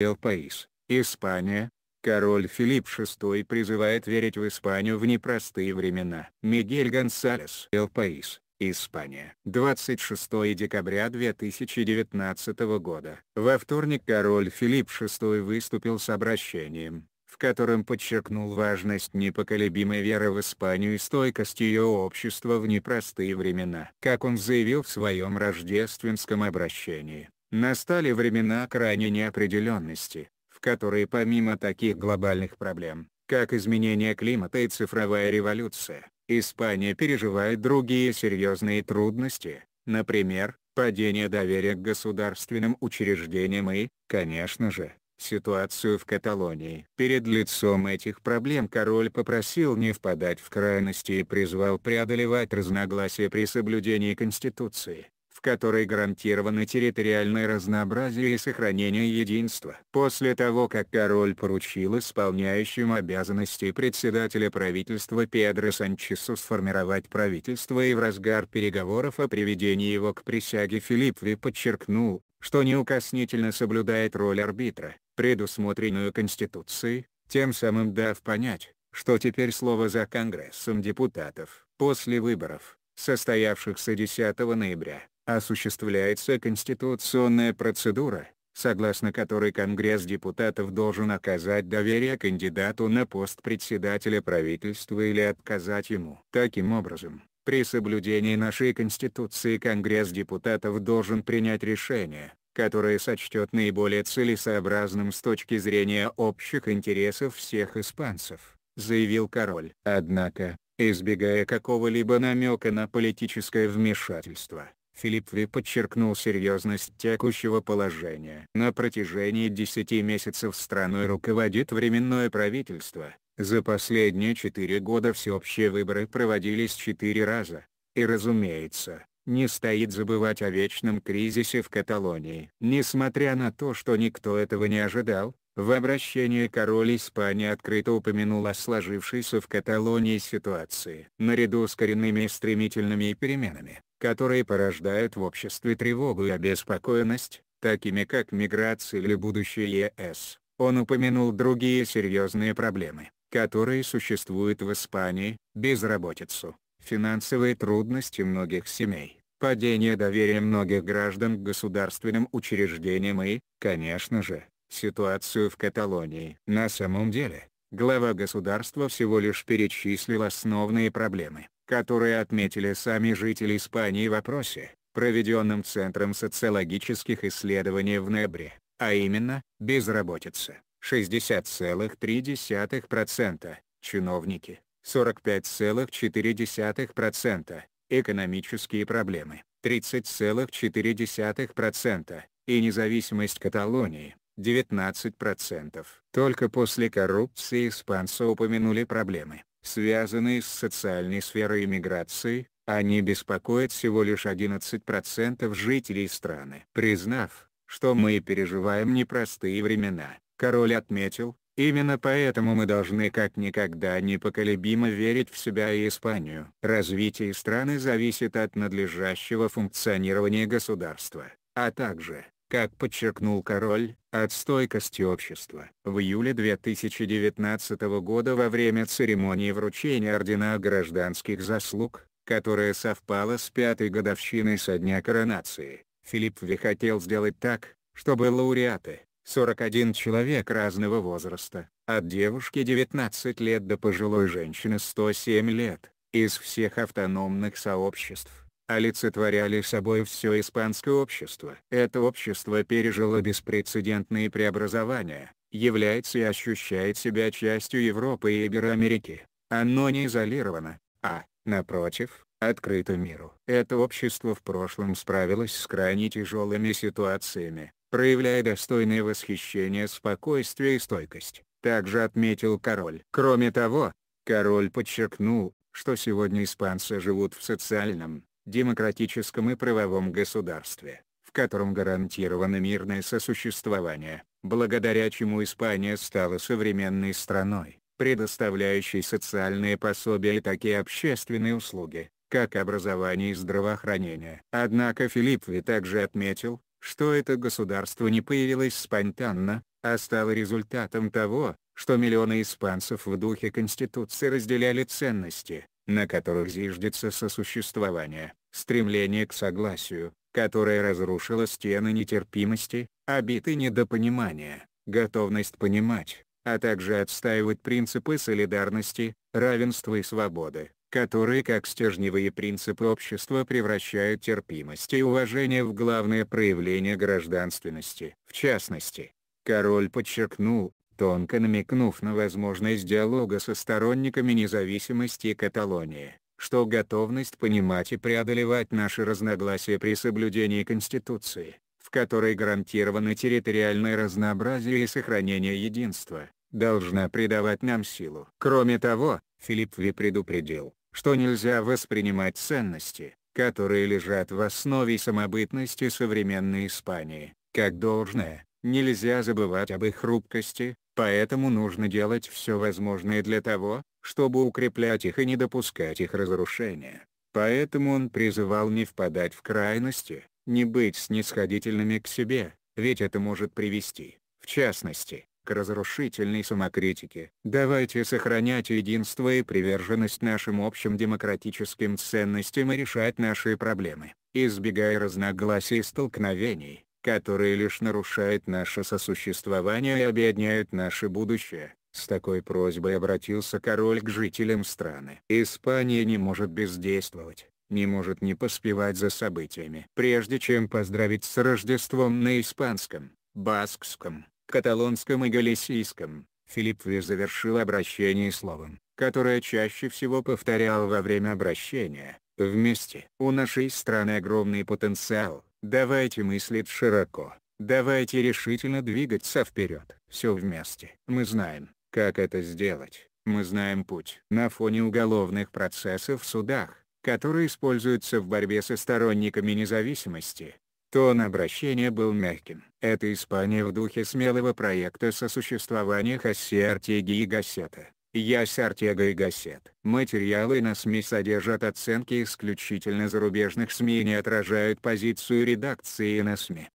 Элпаис, Испания, король Филипп VI призывает верить в Испанию в непростые времена. Мигель Гонсалес, Элпаис, Испания. 26 декабря 2019 года. Во вторник король Филипп VI выступил с обращением, в котором подчеркнул важность непоколебимой веры в Испанию и стойкость ее общества в непростые времена. Как он заявил в своем рождественском обращении, Настали времена крайней неопределенности, в которые помимо таких глобальных проблем, как изменение климата и цифровая революция, Испания переживает другие серьезные трудности, например, падение доверия к государственным учреждениям и, конечно же, ситуацию в Каталонии. Перед лицом этих проблем король попросил не впадать в крайности и призвал преодолевать разногласия при соблюдении Конституции в которой гарантировано территориальное разнообразие и сохранение единства. После того как король поручил исполняющим обязанности председателя правительства Педро Санчесу сформировать правительство и в разгар переговоров о приведении его к присяге Филипп Ви подчеркнул, что неукоснительно соблюдает роль арбитра, предусмотренную Конституцией, тем самым дав понять, что теперь слово за Конгрессом депутатов. После выборов, состоявшихся 10 ноября, осуществляется конституционная процедура, согласно которой Конгресс депутатов должен оказать доверие кандидату на пост председателя правительства или отказать ему. Таким образом, при соблюдении нашей Конституции Конгресс депутатов должен принять решение, которое сочтет наиболее целесообразным с точки зрения общих интересов всех испанцев, заявил король. Однако, избегая какого-либо намека на политическое вмешательство, Филипп подчеркнул серьезность текущего положения. На протяжении 10 месяцев страной руководит временное правительство. За последние 4 года всеобщие выборы проводились 4 раза. И разумеется, не стоит забывать о вечном кризисе в Каталонии. Несмотря на то, что никто этого не ожидал, в обращении король Испании открыто упомянул о сложившейся в Каталонии ситуации. Наряду с коренными стремительными переменами, которые порождают в обществе тревогу и обеспокоенность, такими как миграция или будущее ЕС, он упомянул другие серьезные проблемы, которые существуют в Испании, безработицу, финансовые трудности многих семей, падение доверия многих граждан к государственным учреждениям и, конечно же, ситуацию в Каталонии. На самом деле, глава государства всего лишь перечислил основные проблемы, которые отметили сами жители Испании в опросе, проведенном Центром социологических исследований в ноябре, а именно, безработица, 60,3%, чиновники, 45,4%, экономические проблемы, 30,4% и независимость Каталонии, 19%. Только после коррупции испанцы упомянули проблемы, связанные с социальной сферой миграции, они беспокоят всего лишь 11% жителей страны. Признав, что мы переживаем непростые времена, король отметил, Именно поэтому мы должны как никогда непоколебимо верить в себя и Испанию. Развитие страны зависит от надлежащего функционирования государства, а также, как подчеркнул король, от стойкости общества. В июле 2019 года во время церемонии вручения Ордена гражданских заслуг, которая совпала с пятой годовщиной со дня коронации, Филипп Ви хотел сделать так, чтобы лауреаты, 41 человек разного возраста, от девушки 19 лет до пожилой женщины 107 лет, из всех автономных сообществ, олицетворяли собой все испанское общество. Это общество пережило беспрецедентные преобразования, является и ощущает себя частью Европы и Ибероамерики. Оно не изолировано, а, напротив, открыто миру. Это общество в прошлом справилось с крайне тяжелыми ситуациями, проявляя достойное восхищение, спокойствие и стойкость, также отметил король. Кроме того, король подчеркнул, что сегодня испанцы живут в социальном, демократическом и правовом государстве, в котором гарантировано мирное сосуществование, благодаря чему Испания стала современной страной, предоставляющей социальные пособия и такие общественные услуги, как образование и здравоохранение. Однако Филиппви также отметил, что это государство не появилось спонтанно, а стало результатом того, что миллионы испанцев в духе Конституции разделяли ценности, на которых зиждется сосуществование стремление к согласию, которое разрушило стены нетерпимости, обид и недопонимания, готовность понимать, а также отстаивать принципы солидарности, равенства и свободы, которые как стержневые принципы общества превращают терпимость и уважение в главное проявление гражданственности. В частности, король подчеркнул, тонко намекнув на возможность диалога со сторонниками независимости Каталонии, что готовность понимать и преодолевать наши разногласия при соблюдении Конституции, в которой гарантировано территориальное разнообразие и сохранение единства, должна придавать нам силу. Кроме того, Филипп Ви предупредил, что нельзя воспринимать ценности, которые лежат в основе самобытности современной Испании, как должное, нельзя забывать об их хрупкости, поэтому нужно делать все возможное для того, чтобы укреплять их и не допускать их разрушения. Поэтому он призывал не впадать в крайности, не быть снисходительными к себе, ведь это может привести, в частности, к разрушительной самокритике. Давайте сохранять единство и приверженность нашим общим демократическим ценностям и решать наши проблемы, избегая разногласий и столкновений, которые лишь нарушают наше сосуществование и обедняют наше будущее. С такой просьбой обратился король к жителям страны. Испания не может бездействовать, не может не поспевать за событиями. Прежде чем поздравить с Рождеством на испанском, баскском, каталонском и галисийском, Филипп Ве завершил обращение словом, которое чаще всего повторял во время обращения. Вместе. У нашей страны огромный потенциал, давайте мыслить широко, давайте решительно двигаться вперед. Все вместе. Мы знаем, как это сделать. Мы знаем путь. На фоне уголовных процессов в судах, которые используются в борьбе со сторонниками независимости, Тон обращения был мягким. Это Испания в духе смелого проекта сосуществования Хосе Артеги и Гассета. Я с и Гассет. Материалы на СМИ содержат оценки исключительно зарубежных СМИ и не отражают позицию редакции на СМИ.